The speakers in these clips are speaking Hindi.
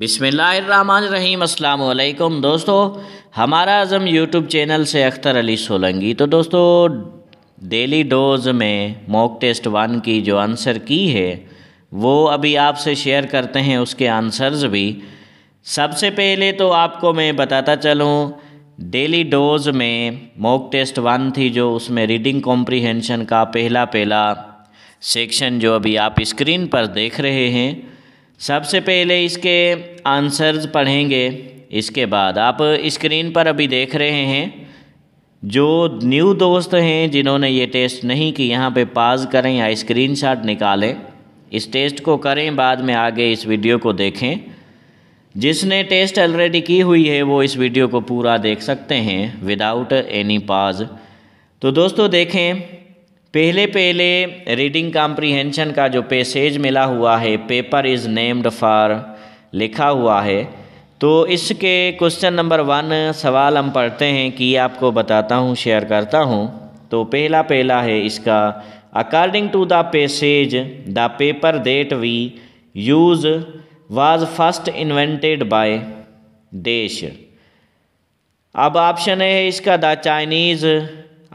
बिसमीम् अल्लाम दोस्तों हमारा आज़म यूट्यूब चैनल से अख्तर अली सोलंगी तो दोस्तों डेली डोज में मॉक टेस्ट वन की जो आंसर की है वो अभी आपसे शेयर करते हैं उसके आंसर्स भी सबसे पहले तो आपको मैं बताता चलूँ डेली डोज में मॉक टेस्ट वन थी जो उसमें रीडिंग कॉम्प्रीहेंशन का पहला पहला सेक्शन जो अभी आप स्क्रीन पर देख रहे हैं सबसे पहले इसके आंसर्स पढ़ेंगे इसके बाद आप स्क्रीन पर अभी देख रहे हैं जो न्यू दोस्त हैं जिन्होंने ये टेस्ट नहीं कि यहाँ पे पाज करें या स्क्रीनशॉट निकालें इस टेस्ट को करें बाद में आगे इस वीडियो को देखें जिसने टेस्ट ऑलरेडी की हुई है वो इस वीडियो को पूरा देख सकते हैं विदाउट एनी पाज तो दोस्तों देखें पहले पहले रीडिंग कॉम्प्रीहेंशन का जो पैसेज मिला हुआ है पेपर इज़ नेम्ड फॉर लिखा हुआ है तो इसके क्वेश्चन नंबर वन सवाल हम पढ़ते हैं कि आपको बताता हूँ शेयर करता हूँ तो पहला पहला है इसका according to the passage the paper that we use was first invented by देश अब ऑप्शन है इसका द चाइनीज़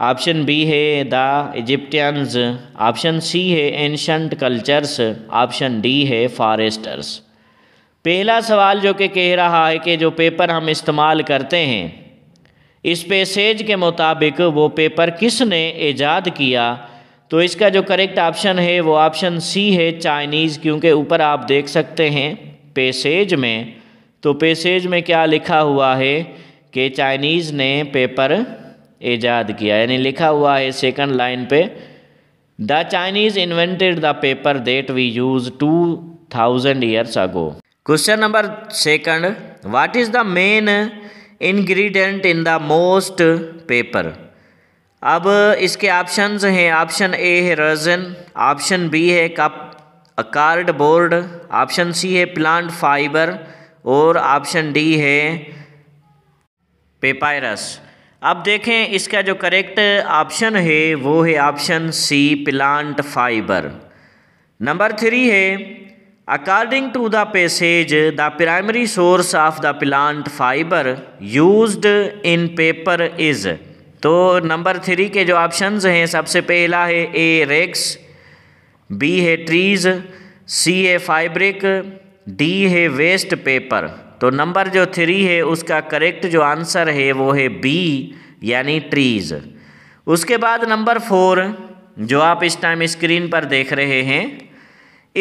ऑप्शन बी है द इजिप्टियंस ऑप्शन सी है एंशंट कल्चर्स ऑप्शन डी है फॉरेस्टर्स पहला सवाल जो कि कह रहा है कि जो पेपर हम इस्तेमाल करते हैं इस पेसेज के मुताबिक वो पेपर किसने ईजाद किया तो इसका जो करेक्ट ऑप्शन है वो ऑप्शन सी है चाइनीज़ क्योंकि ऊपर आप देख सकते हैं पेसेज में तो पेसेज में क्या लिखा हुआ है कि चाइनीज़ ने पेपर ईजाद किया यानी लिखा हुआ है सेकंड लाइन पे the Chinese invented the paper that we use two thousand years ago question number second what is the main ingredient in the most paper अब इसके ऑप्शंस हैं ऑप्शन ए है रजन ऑप्शन बी है कप कार्डबोर्ड ऑप्शन सी है प्लांट फाइबर और ऑप्शन डी है पेपायरस अब देखें इसका जो करेक्ट ऑप्शन है वो है option C plant fibre number three है according to the passage the primary source of the plant fibre used in paper is तो नंबर थ्री के जो ऑप्शंस हैं सबसे पहला है ए रेक्स बी है ट्रीज सी है फाइब्रिक डी है वेस्ट पेपर तो नंबर जो थ्री है उसका करेक्ट जो आंसर है वो है बी यानी ट्रीज़ उसके बाद नंबर फोर जो आप इस टाइम स्क्रीन पर देख रहे हैं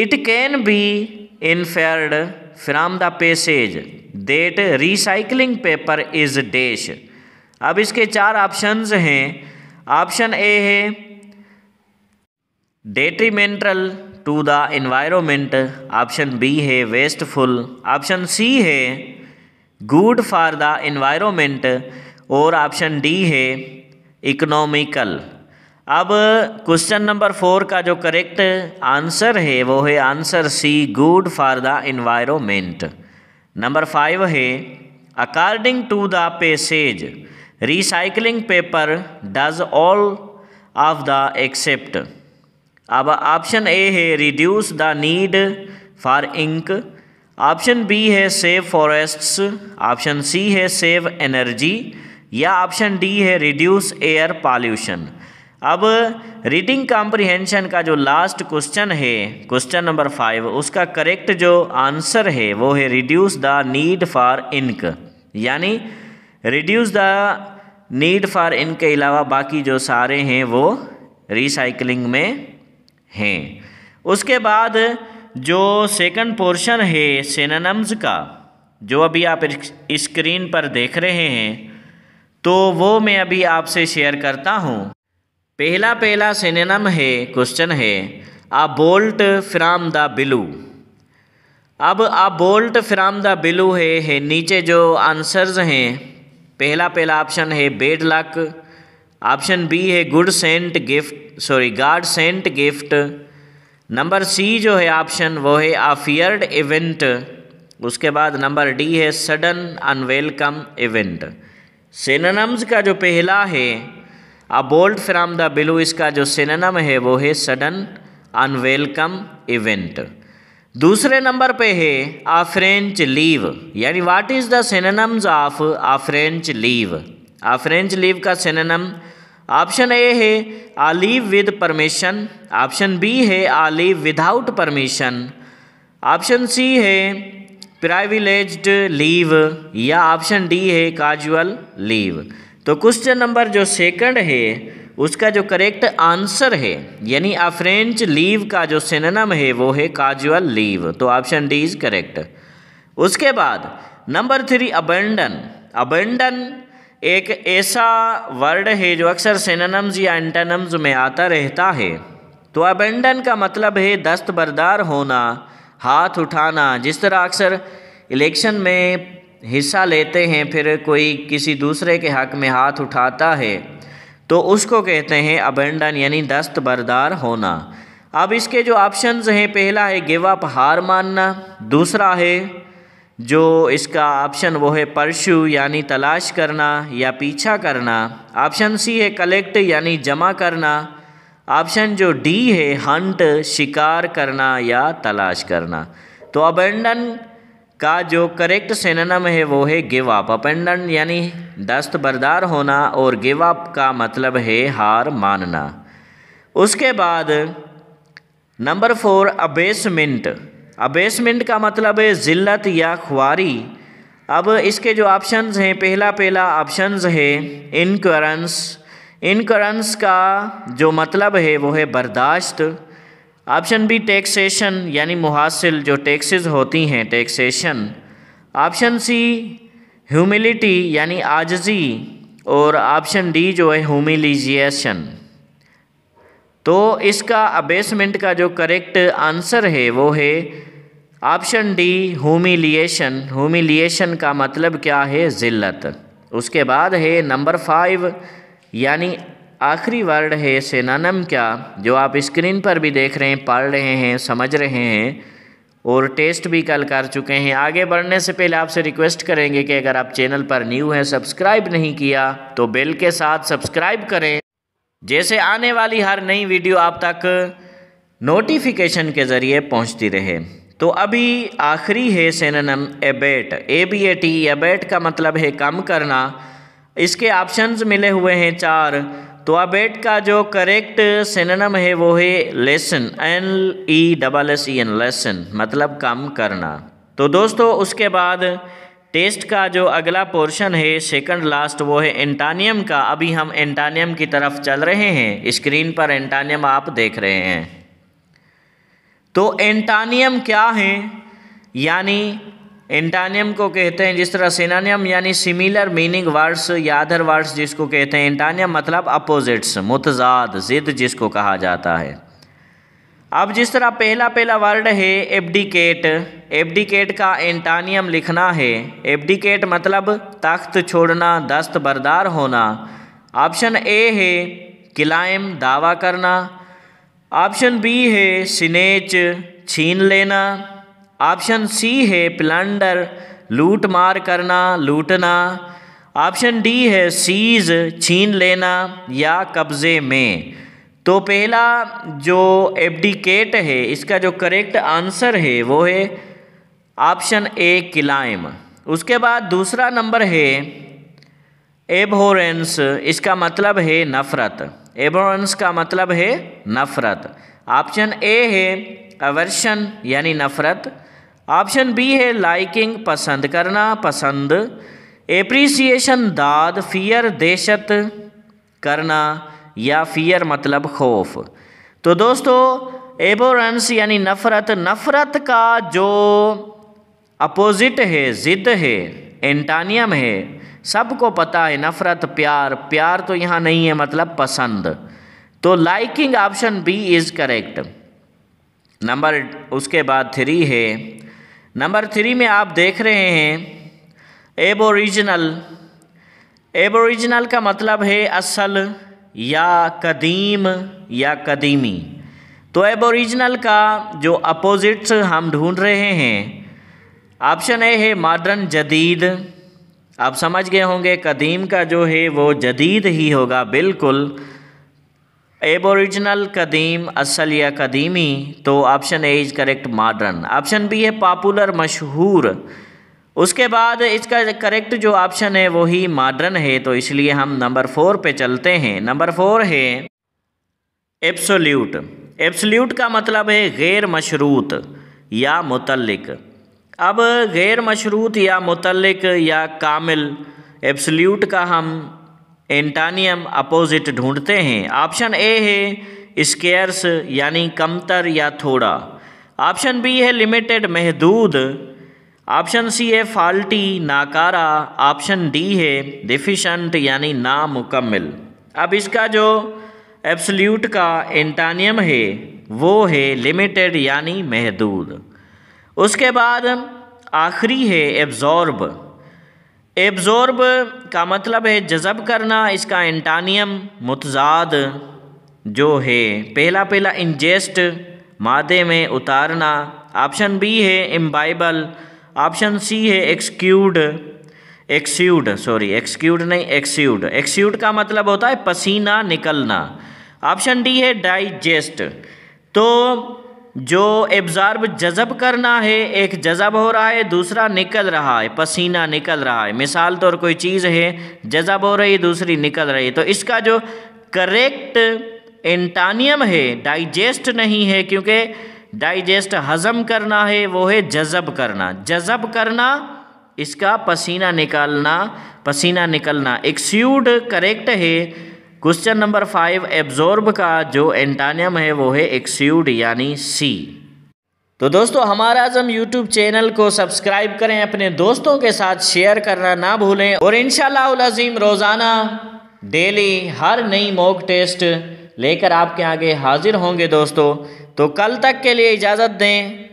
it can be inferred from the passage that recycling paper is dash अब इसके चार ऑप्शंस हैं ऑप्शन ए है detrimental to the environment option B है वेस्टफुल ऑप्शन सी है गुड फॉर द इन्वायरमेंट और ऑप्शन डी है इकोनॉमिकल अब क्वेश्चन नंबर फोर का जो करेक्ट आंसर है वो है answer C good for the environment number five है according to the passage recycling paper does all of the except अब ऑप्शन ए है reduce the need for ink option B है सेव फॉरेस्ट्स ऑप्शन सी है सेव एनर्जी या ऑप्शन डी है रिड्यूस एयर पॉल्यूशन अब रीडिंग कॉम्प्रिहेंशन का जो लास्ट क्वेश्चन है क्वेश्चन नंबर फाइव उसका करेक्ट जो आंसर है वो है reduce the need for ink यानी reduce the need for ink के अलावा बाकी जो सारे हैं वो रिसाइकलिंग में हैं उसके बाद जो सेकंड पोर्शन है सेनानम्स का जो अभी आप स्क्रीन पर देख रहे हैं तो वो मैं अभी आपसे शेयर करता हूँ पहला पहला सेनेनम है क्वेश्चन है a bolt from the blue अब a bolt from the blue है, है नीचे जो आंसर्स हैं पहला पहला ऑप्शन है बेड लक ऑप्शन बी है good sent gift sorry god sent gift number C जो है ऑप्शन वो है अफियर्ड इवेंट उसके बाद नंबर डी है सडन अनवेलकम इवेंट सेनानम्स का जो पहला है a bold from the blue इसका जो सेनानम है वो है सडन अनवेलकम इवेंट दूसरे नंबर पे है आ फ्रेंच लीव यानी what is the synonyms of a French leave a French leave का सिननम ऑप्शन ए है a leave with permission option B है a leave without permission option C है प्राइविलेज लीव या ऑप्शन डी है काजुअल लीव तो क्वेश्चन नंबर जो सेकंड है उसका जो करेक्ट आंसर है यानी आ फ्रेंच लीव का जो सिनेम है वो है काजुअल लीव तो ऑप्शन डी इज करेक्ट उसके बाद नंबर थ्री अबेंडन अबेंडन एक ऐसा वर्ड है जो अक्सर सिननम्स या एंटनम्स में आता रहता है तो अबेंडन का मतलब है दस्तबरदार होना हाथ उठाना जिस तरह अक्सर इलेक्शन में हिस्सा लेते हैं फिर कोई किसी दूसरे के हक में हाथ उठाता है तो उसको कहते हैं अबेंडन यानी दस्तबरदार होना अब इसके जो ऑप्शंस हैं पहला है गिव अप हार मानना दूसरा है जो इसका ऑप्शन वो है परशु यानी तलाश करना या पीछा करना ऑप्शन सी है कलेक्ट यानी जमा करना ऑप्शन जो डी है हंट शिकार करना या तलाश करना तो अबेंडन का जो करेक्ट सेनानम है वो है गिव अप अपेंडन यानी दस्तबरदार होना और गिव अप का मतलब है हार मानना उसके बाद नंबर फोर अबेसमेंट अबेसमेंट का मतलब है ज़िल्लत या ख्वारी अब इसके जो ऑप्शंस हैं पहला पहला ऑप्शंस है इनकरंस इनकरंस का जो मतलब है वो है बर्दाश्त ऑप्शन बी टैक्सेशन यानी मुहासिल जो टैक्सेस होती हैं टैक्सेशन ऑप्शन सी ह्यूमिलिटी यानी आजजी और ऑप्शन डी जो है ह्यूमिलिजिएशन तो इसका अबेसमेंट का जो करेक्ट आंसर है वो है ऑप्शन डी होमिलिएशन होमिलिएशन का मतलब क्या है ज़िल्लत उसके बाद है नंबर फाइव यानी आखिरी वर्ड है सेनानम क्या जो आप स्क्रीन पर भी देख रहे हैं पढ़ रहे हैं समझ रहे हैं और टेस्ट भी कल कर चुके हैं आगे बढ़ने से पहले आपसे रिक्वेस्ट करेंगे कि अगर आप चैनल पर न्यू हैं सब्सक्राइब नहीं किया तो बेल के साथ सब्सक्राइब करें जैसे आने वाली हर नई वीडियो आप तक नोटिफिकेशन के ज़रिए पहुंचती रहे तो अभी आखिरी है synonym abate A B A T abate का मतलब है कम करना इसके ऑप्शंस मिले हुए हैं चार तो अबेट का जो करेक्ट सेननम है वो है lessen N E double S E N lessen मतलब कम करना तो दोस्तों उसके बाद टेस्ट का जो अगला पोर्शन है सेकंड लास्ट वो है एंटानियम का अभी हम एंटानियम की तरफ चल रहे हैं स्क्रीन पर एंटानियम आप देख रहे हैं तो एंटानियम क्या है यानी एंटानियम को कहते हैं जिस तरह सेनानियम यानी सिमिलर मीनिंग वर्ड्स या अदर वर्ड्स जिसको कहते हैं एंटानियम मतलब अपोजिट्स मुतजाद ज़िद जिसको कहा जाता है अब जिस तरह पहला पहला वर्ड है एबडिकेट एबडिकेट का एंटानियम लिखना है एबडिकेट मतलब तख्त छोड़ना दस्त बरदार होना ऑप्शन ए है क्लाइम दावा करना ऑप्शन बी है सिनेच छीन लेना ऑप्शन सी है प्लंडर लूट मार करना लूटना ऑप्शन डी है सीज छीन लेना या कब्ज़े में तो पहला जो एबडिकेट है इसका जो करेक्ट आंसर है वो है ऑप्शन ए क्लाइम उसके बाद दूसरा नंबर है एबोरेंस इसका मतलब है नफ़रत एबोरेंस का मतलब है नफ़रत ऑप्शन ए है अवर्शन यानी नफ़रत ऑप्शन बी है लाइकिंग पसंद करना पसंद एप्रिसिएशन दाद फियर देशत करना या फियर मतलब खौफ तो दोस्तों एबोरेंस यानी नफ़रत नफ़रत का जो अपोज़िट है ज़िद है एंटानियम है सबको पता है नफ़रत प्यार प्यार तो यहाँ नहीं है मतलब पसंद तो liking option B is correct number उसके बाद थ्री है नंबर थ्री में आप देख रहे हैं एबोरिजिनल एबोरिजिनल का मतलब है असल या कदीम या कदीमी तो एबोरिजिनल का जो अपोजिट्स हम ढूंढ रहे हैं ऑप्शन ए है मॉडर्न जदीद आप समझ गए होंगे कदीम का जो है वो जदीद ही होगा बिल्कुल एबोरिजिनल कदीम असल या कदीमी तो option A is correct modern option B है पॉपुलर मशहूर उसके बाद इसका करेक्ट जो ऑप्शन है वो ही मॉडर्न है तो इसलिए हम नंबर फोर पे चलते हैं नंबर फोर है एब्सोल्यूट एब्सोल्यूट का मतलब है गैर मशरूत या मुतलक अब गैर मशरूत या मुतलक या कामिल एब्सोल्यूट का हम एंटानियम अपोजिट ढूंढते हैं ऑप्शन ए है स्केयर्स यानी कमतर या थोड़ा ऑप्शन बी है लिमिटेड महदूद ऑप्शन सी है फाल्टी नाकारा ऑप्शन डी है डिफिशेंट यानी नामुकम्मल अब इसका जो एब्सल्यूट का एंटानियम है वो है लिमिटेड यानी महदूद उसके बाद आखिरी है एब्जॉर्ब एब्जॉर्ब का मतलब है जज़ब करना इसका एंटानियम मुतजाद जो है पहला पहला इंजेस्ट मादे में उतारना ऑप्शन बी है एम्बाइबल ऑप्शन सी है एक्सक्यूड एक्स्यूड सॉरी एक्सक्यूड नहीं एक्स्यूड एक्स्यूड का मतलब होता है पसीना निकलना ऑप्शन डी है डाइजेस्ट तो जो एब्जॉर्ब जजब करना है एक जजब हो रहा है दूसरा निकल रहा है पसीना निकल रहा है मिसाल तौर कोई चीज़ है जजब हो रही है दूसरी निकल रही है तो इसका जो करेक्ट एंटानियम है डाइजेस्ट नहीं है क्योंकि डाइजेस्ट हज़म करना है वो है जज़ब करना जज़ब करना इसका पसीना निकालना पसीना निकलना एक्स्यूड करेक्ट है क्वेश्चन नंबर फाइव एब्जॉर्ब का जो एंटानियम है वो है एक्स्यूड यानी सी तो दोस्तों हमारा आजम यूट्यूब चैनल को सब्सक्राइब करें अपने दोस्तों के साथ शेयर करना ना भूलें और इन अज़ीम रोज़ाना डेली हर नई मॉक टेस्ट लेकर आपके आगे हाजिर होंगे दोस्तों तो कल तक के लिए इजाज़त दें